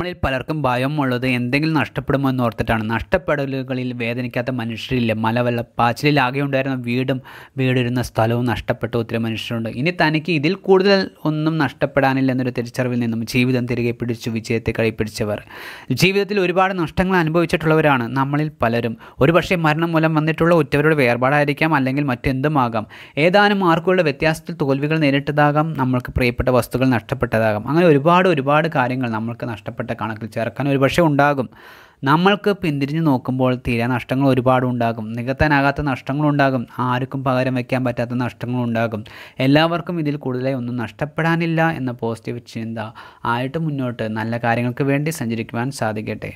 നമ്മളിൽ പലർക്കും ഭയം ഉള്ളത് എന്തെങ്കിലും നഷ്ടപ്പെടുമോ എന്ന് ഓർത്തിട്ടാണ് നഷ്ടപ്പെടലുകളിൽ വേദനിക്കാത്ത മനുഷ്യരില്ല മലവെള്ളപ്പാച്ചിലിൽ ആകെ ഉണ്ടായിരുന്ന വീടും വീടിരുന്ന സ്ഥലവും നഷ്ടപ്പെട്ട ഒത്തിരി മനുഷ്യരുണ്ട് ഇനി തനിക്ക് ഇതിൽ കൂടുതൽ ഒന്നും നഷ്ടപ്പെടാനില്ല എന്നൊരു തിരിച്ചറിവിൽ നിന്നും ജീവിതം തിരികെ പിടിച്ചു വിജയത്തെ കഴിപ്പിടിച്ചവർ ജീവിതത്തിൽ ഒരുപാട് നഷ്ടങ്ങൾ അനുഭവിച്ചിട്ടുള്ളവരാണ് നമ്മളിൽ പലരും ഒരുപക്ഷെ മരണം മൂലം വന്നിട്ടുള്ള ഒറ്റവരുടെ വേർപാടായിരിക്കാം അല്ലെങ്കിൽ മറ്റെന്തുമാകാം ഏതാനും മാർക്കുകളുടെ വ്യത്യാസത്തിൽ തോൽവികൾ നേരിട്ടതാകാം നമ്മൾക്ക് പ്രിയപ്പെട്ട വസ്തുക്കൾ നഷ്ടപ്പെട്ടതാകാം അങ്ങനെ ഒരുപാട് ഒരുപാട് കാര്യങ്ങൾ നമ്മൾക്ക് നഷ്ടപ്പെട്ടു നഷ്ടങ്ങളുടെ കണക്കിൽ ചേർക്കാൻ ഒരുപക്ഷെ ഉണ്ടാകും നമ്മൾക്ക് പിന്തിരിഞ്ഞ് നോക്കുമ്പോൾ തീരാ നഷ്ടങ്ങൾ ഒരുപാടുണ്ടാകും നികത്താനാകാത്ത നഷ്ടങ്ങളുണ്ടാകും ആർക്കും പകരം വയ്ക്കാൻ പറ്റാത്ത നഷ്ടങ്ങളുണ്ടാകും എല്ലാവർക്കും ഇതിൽ കൂടുതലായി ഒന്നും നഷ്ടപ്പെടാനില്ല എന്ന പോസിറ്റീവ് ചിന്ത ആയിട്ട് മുന്നോട്ട് നല്ല കാര്യങ്ങൾക്ക് വേണ്ടി സഞ്ചരിക്കുവാൻ സാധിക്കട്ടെ